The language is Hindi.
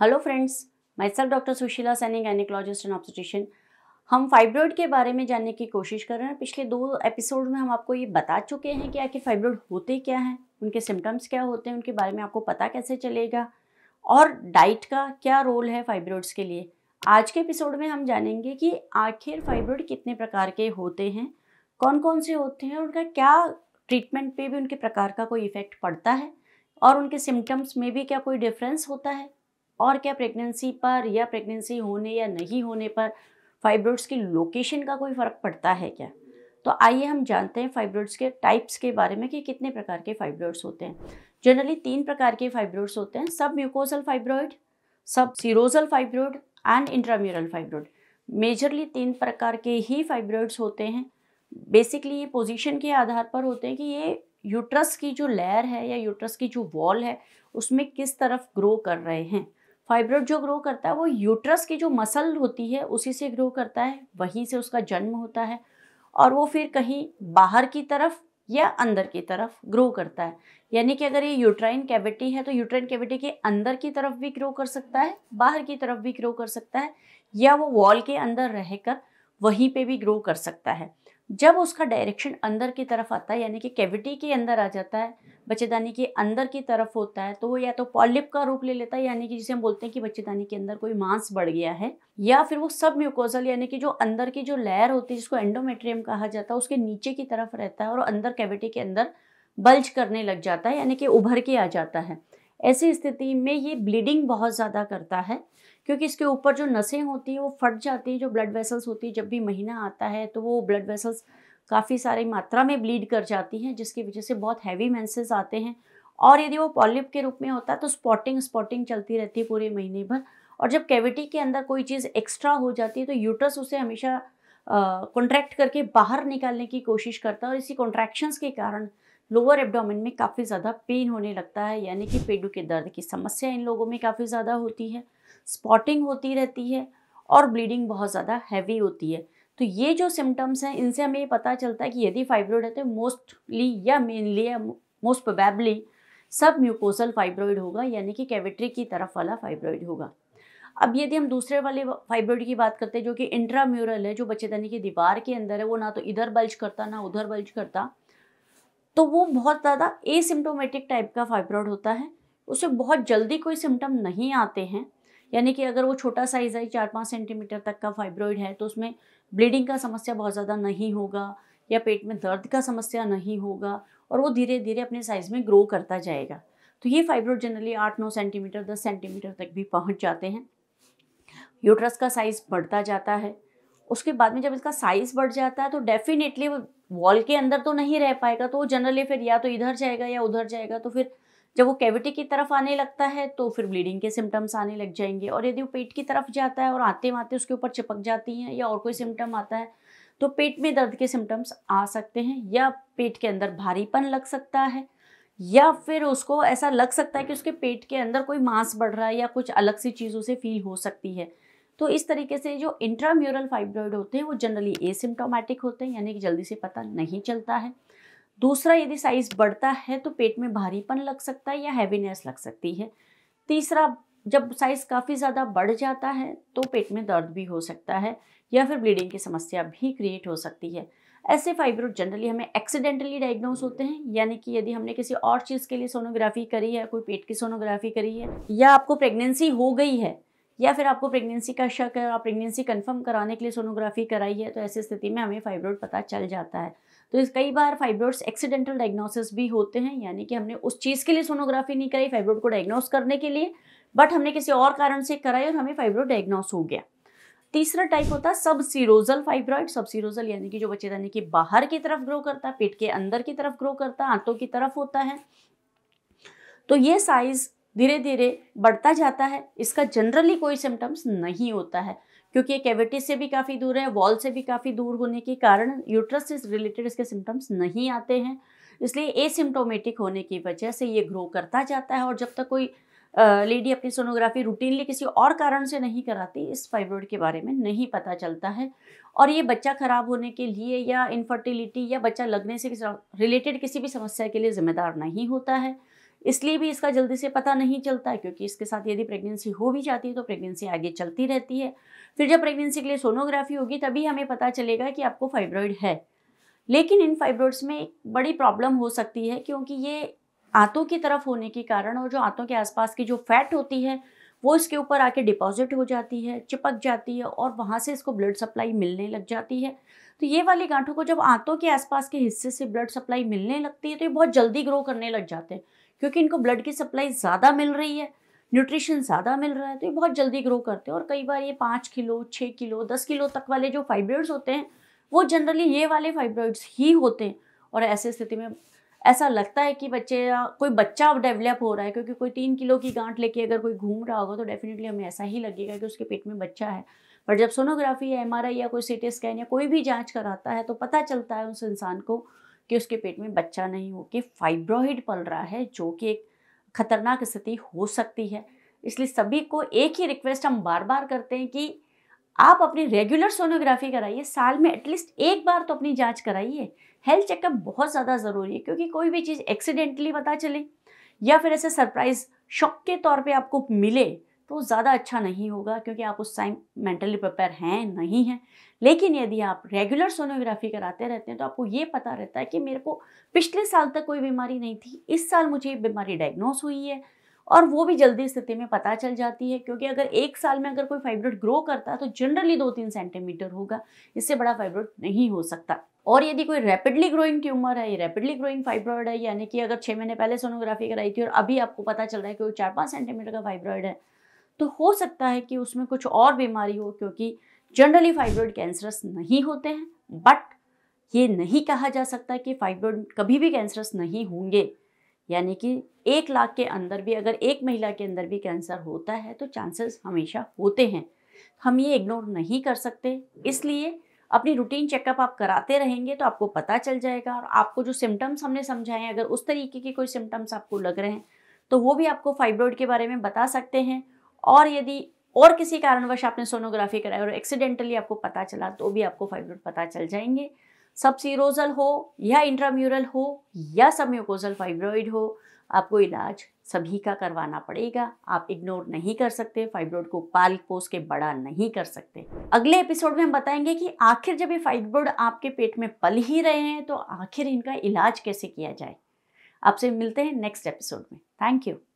हेलो फ्रेंड्स मैं सब doctor Sushila Saini gynaecologist and obstetrician हम फाइब्रॉइड के बारे में जानने की कोशिश कर रहे हैं पिछले दो एपिसोड में हम आपको ये बता चुके हैं कि आखिर फाइब्रॉइड होते क्या हैं उनके सिम्टम्स क्या होते हैं उनके बारे में आपको पता कैसे चलेगा और डाइट का क्या रोल है फाइब्रॉइड्स के लिए आज के एपिसोड में हम जानेंगे कि आखिर फाइब्रॉइड कितने प्रकार के होते हैं कौन कौन से होते हैं उनका क्या ट्रीटमेंट पे भी उनके प्रकार का कोई इफेक्ट पड़ता है और उनके सिम्टम्स में भी क्या कोई डिफरेंस होता है और क्या प्रेगनेंसी पर या प्रेगनेंसी होने या नहीं होने पर फाइब्रोड्स की लोकेशन का कोई फ़र्क पड़ता है क्या तो आइए हम जानते हैं फाइब्रोड्स के टाइप्स के बारे में कि कितने प्रकार के फाइब्रोड्स होते हैं जनरली तीन प्रकार के फाइब्रोड्स होते हैं सब submucosal fibroid subserosal fibroid and intramural fibroid majorly तीन प्रकार के ही फाइब्रोइड्स होते हैं बेसिकली ये पोजीशन के आधार पर होते हैं कि ये यूट्रस की जो लेयर है या यूट्रस की जो वॉल है उसमें किस तरफ ग्रो कर रहे हैं फाइब्रोड जो ग्रो करता है वो यूट्रस की जो मसल होती है उसी से ग्रो करता है वहीं से उसका जन्म होता है और वो फिर कहीं बाहर की तरफ या अंदर की तरफ ग्रो करता है यानी कि अगर ये यूट्राइन कैविटी है तो यूट्राइन कैविटी के अंदर की तरफ भी ग्रो कर सकता है बाहर की तरफ भी ग्रो कर सकता है या वो वॉल के अंदर रहकर वहीं पे भी ग्रो कर सकता है जब उसका डायरेक्शन अंदर की तरफ आता है यानी कि कैविटी के अंदर आ जाता है बच्चेदानी के अंदर की तरफ होता है तो वो या तो पॉलिप का रूप ले लेता है यानी कि जिसे हम बोलते हैं कि बच्चेदानी के अंदर कोई मांस बढ़ गया है या फिर वो सब म्यूकोजल यानी कि जो अंदर की जो लेयर होती है जिसको एंडोमेट्रियम कहा जाता है उसके नीचे की तरफ रहता है और अंदर कैविटी के अंदर बल्ज करने लग जाता है यानी कि उभर के आ जाता है ऐसी स्थिति में ये ब्लीडिंग बहुत ज़्यादा करता है क्योंकि इसके ऊपर जो नसें होती हैं वो फट जाती हैं जो ब्लड वेसल्स होती है जब भी महीना आता है तो वो ब्लड वेसल्स काफ़ी सारी मात्रा में ब्लीड कर जाती हैं जिसकी वजह से बहुत हैवी मैंसेज आते हैं और यदि वो पॉलिप के रूप में होता है तो स्पॉटिंग स्पॉटिंग चलती रहती है पूरे महीने भर और जब कैविटी के अंदर कोई चीज़ एक्स्ट्रा हो जाती है तो यूट्रस उसे हमेशा कॉन्ट्रैक्ट करके बाहर निकालने की कोशिश करता है और इसी कॉन्ट्रैक्शंस के कारण लोअर एब्डोमेन में काफ़ी ज़्यादा पेन होने लगता है यानी कि पेडू के दर्द की समस्या इन लोगों में काफ़ी ज़्यादा होती है स्पॉटिंग होती रहती है और ब्लीडिंग बहुत ज़्यादा हैवी होती है तो ये जो सिम्टम्स हैं इनसे हमें ये पता चलता है कि यदि फाइब्रॉइड है तो मोस्टली या मेनली या most probably submucosal fibroid होगा यानी कि कैविट्री की तरफ वाला फाइब्रॉइड होगा अब यदि हम दूसरे वाले फाइब्रॉइड की बात करते हैं जो कि इंट्राम्यूरल है जो बच्चेदानी की दीवार के अंदर है वो ना तो इधर बल्ज करता ना उधर बल्ज करता तो वो बहुत ज़्यादा एसिम्टोमेटिक टाइप का फाइब्रॉइड होता है उसे बहुत जल्दी कोई सिम्टम नहीं आते हैं यानी कि अगर वो छोटा साइज़ है चार पाँच सेंटीमीटर तक का फाइब्रॉइड है तो उसमें ब्लीडिंग का समस्या बहुत ज़्यादा नहीं होगा या पेट में दर्द का समस्या नहीं होगा और वो धीरे धीरे अपने साइज़ में ग्रो करता जाएगा तो ये फाइब्रोड जनरली आठ नौ सेंटीमीटर दस सेंटीमीटर तक भी पहुँच जाते हैं यूट्रस का साइज़ बढ़ता जाता है उसके बाद में जब इसका साइज़ बढ़ जाता है तो डेफिनेटली वो वॉल के अंदर तो नहीं रह पाएगा तो वो जनरली फिर या तो इधर जाएगा या उधर जाएगा तो फिर जब वो कैविटी की तरफ आने लगता है तो फिर ब्लीडिंग के सिम्टम्स आने लग जाएंगे और यदि वो पेट की तरफ जाता है और आते आते उसके ऊपर चिपक जाती हैं या और कोई सिम्टम आता है तो पेट में दर्द के सिम्टम्स आ सकते हैं या पेट के अंदर भारीपन लग सकता है या फिर उसको ऐसा लग सकता है कि उसके पेट के अंदर कोई मांस बढ़ रहा है या कुछ अलग सी चीज़ उसे फील हो सकती है तो इस तरीके से जो इंट्राम्यूरल फाइब्रॉइड होते हैं वो जनरली एसिम्टोमेटिक होते हैं यानी कि जल्दी से पता नहीं चलता है दूसरा यदि साइज बढ़ता है तो पेट में भारीपन लग सकता है या हैवीनेस लग सकती है तीसरा जब साइज काफ़ी ज़्यादा बढ़ जाता है तो पेट में दर्द भी हो सकता है या फिर ब्लीडिंग की समस्या भी क्रिएट हो सकती है ऐसे फाइब्रोड जनरली हमें एक्सीडेंटली डायग्नोस होते हैं यानी कि यदि हमने किसी और चीज़ के लिए सोनोग्राफी करी है कोई पेट की सोनोग्राफी करी है या आपको प्रेगनेंसी हो गई है या फिर आपको प्रेगनेंसी का शक है आप प्रेगनेंसी कंफर्म कराने के लिए सोनोग्राफी कराई है तो ऐसी स्थिति में हमें फाइब्रोड पता चल जाता है तो इस कई बार फाइब्रोड्स एक्सीडेंटल डायग्नोसिस भी होते हैं यानी कि हमने उस चीज़ के लिए सोनोग्राफी नहीं कराई फाइब्रोड को डायग्नोस करने के लिए बट हमने किसी और कारण से कराई और हमें फाइब्रोड डायग्नोस हो गया तीसरा टाइप होता है सब सीरोजल फाइब्रॉइड सब सीरोजल यानी कि जो बच्चेदानी कि बाहर की तरफ ग्रो करता है पेट के अंदर की तरफ ग्रो करता है आंतों की तरफ होता है तो ये साइज धीरे धीरे बढ़ता जाता है इसका जनरली कोई सिम्टम्स नहीं होता है क्योंकि ये कैविटी से भी काफ़ी दूर है वॉल से भी काफ़ी दूर होने के कारण यूट्रस से रिलेटेड इसके सिम्टम्स नहीं आते हैं इसलिए एसिम्टोमेटिक होने की वजह से ये ग्रो करता जाता है और जब तक कोई लेडी अपनी सोनोग्राफी रूटीनली किसी और कारण से नहीं कराती इस फाइब्रॉइड के बारे में नहीं पता चलता है और ये बच्चा ख़राब होने के लिए या इनफर्टिलिटी या बच्चा लगने से रिलेटेड किसी भी समस्या के लिए ज़िम्मेदार नहीं होता है इसलिए भी इसका जल्दी से पता नहीं चलता है क्योंकि इसके साथ यदि प्रेगनेंसी हो भी जाती है तो प्रेगनेंसी आगे चलती रहती है फिर जब प्रेगनेंसी के लिए सोनोग्राफी होगी तभी हमें पता चलेगा कि आपको फाइब्रॉइड है लेकिन इन फाइब्रॉइड्स में एक बड़ी प्रॉब्लम हो सकती है क्योंकि ये आंतों की तरफ होने के कारण और जो आंतों के आसपास की जो फैट होती है वो इसके ऊपर आके डिपॉजिट हो जाती है चिपक जाती है और वहाँ से इसको ब्लड सप्लाई मिलने लग जाती है तो ये वाली गांठों को जब आंतों के आसपास के हिस्से से ब्लड सप्लाई मिलने लगती है तो ये बहुत जल्दी ग्रो करने लग जाते हैं क्योंकि इनको ब्लड की सप्लाई ज़्यादा मिल रही है न्यूट्रिशन ज़्यादा मिल रहा है तो ये बहुत जल्दी ग्रो करते हैं और कई बार ये पाँच किलो छः किलो दस किलो तक वाले जो फाइब्रॉइड्स होते हैं वो जनरली ये वाले फाइब्रॉइड्स ही होते हैं और ऐसे स्थिति में ऐसा लगता है कि बच्चे कोई बच्चा अब डेवलप हो रहा है क्योंकि कोई तीन किलो की गांठ लेके अगर कोई घूम रहा होगा तो डेफिनेटली हमें ऐसा ही लगेगा कि उसके पेट में बच्चा है बट जब सोनोग्राफी या एम या कोई सी स्कैन या कोई भी जाँच कराता है तो पता चलता है उस इंसान को कि उसके पेट में बच्चा नहीं हो कि फाइब्रॉइड पल रहा है जो कि एक खतरनाक स्थिति हो सकती है इसलिए सभी को एक ही रिक्वेस्ट हम बार बार करते हैं कि आप अपनी रेगुलर सोनोग्राफी कराइए साल में एटलीस्ट एक बार तो अपनी जांच कराइए हेल्थ चेकअप बहुत ज़्यादा ज़रूरी है क्योंकि कोई भी चीज़ एक्सीडेंटली पता चले या फिर ऐसे सरप्राइज शॉक के तौर पे आपको मिले तो ज़्यादा अच्छा नहीं होगा क्योंकि आप उस टाइम मेंटली प्रिपेयर हैं नहीं हैं लेकिन यदि आप रेगुलर सोनोग्राफी कराते रहते हैं तो आपको ये पता रहता है कि मेरे को पिछले साल तक कोई बीमारी नहीं थी इस साल मुझे बीमारी डायग्नोस हुई है और वो भी जल्दी स्थिति में पता चल जाती है क्योंकि अगर एक साल में अगर कोई फाइब्रोड ग्रो करता है तो जनरली दो तीन सेंटीमीटर होगा इससे बड़ा फाइब्रोड नहीं हो सकता और यदि कोई रैपिडली ग्रोइंग ट्यूमर है रैपिडली ग्रोइंग फाइब्रॉइड है यानी कि अगर छः महीने पहले सोनोग्राफी कराई थी और अभी आपको पता चल रहा है कि वो चार पाँच सेंटीमीटर का फाइब्रॉइड है तो हो सकता है कि उसमें कुछ और बीमारी हो क्योंकि जनरली फाइब्रॉइड कैंसरस नहीं होते हैं बट ये नहीं कहा जा सकता कि फाइब्रॉइड कभी भी कैंसरस नहीं होंगे यानी कि एक लाख के अंदर भी अगर एक महिला के अंदर भी कैंसर होता है तो चांसेस हमेशा होते हैं हम ये इग्नोर नहीं कर सकते इसलिए अपनी रूटीन चेकअप आप कराते रहेंगे तो आपको पता चल जाएगा और आपको जो सिम्टम्स हमने समझाए अगर उस तरीके के कोई सिम्टम्स आपको लग रहे हैं तो वो भी आपको फाइब्रॉइड के बारे में बता सकते हैं और यदि और किसी कारणवश आपने सोनोग्राफी कराई और एक्सीडेंटली आपको पता चला तो भी आपको फाइब्रोड पता चल जाएंगे सब सीरोजल हो या इंट्राम्यूरल हो या सम्यूकोजल फाइब्रॉइड हो आपको इलाज सभी का करवाना पड़ेगा आप इग्नोर नहीं कर सकते फाइब्रोड को पाल पोस के बड़ा नहीं कर सकते अगले एपिसोड में हम बताएंगे कि आखिर जब ये फाइब्रोड आपके पेट में पल ही रहे हैं तो आखिर इनका इलाज कैसे किया जाए आपसे मिलते हैं नेक्स्ट एपिसोड में थैंक यू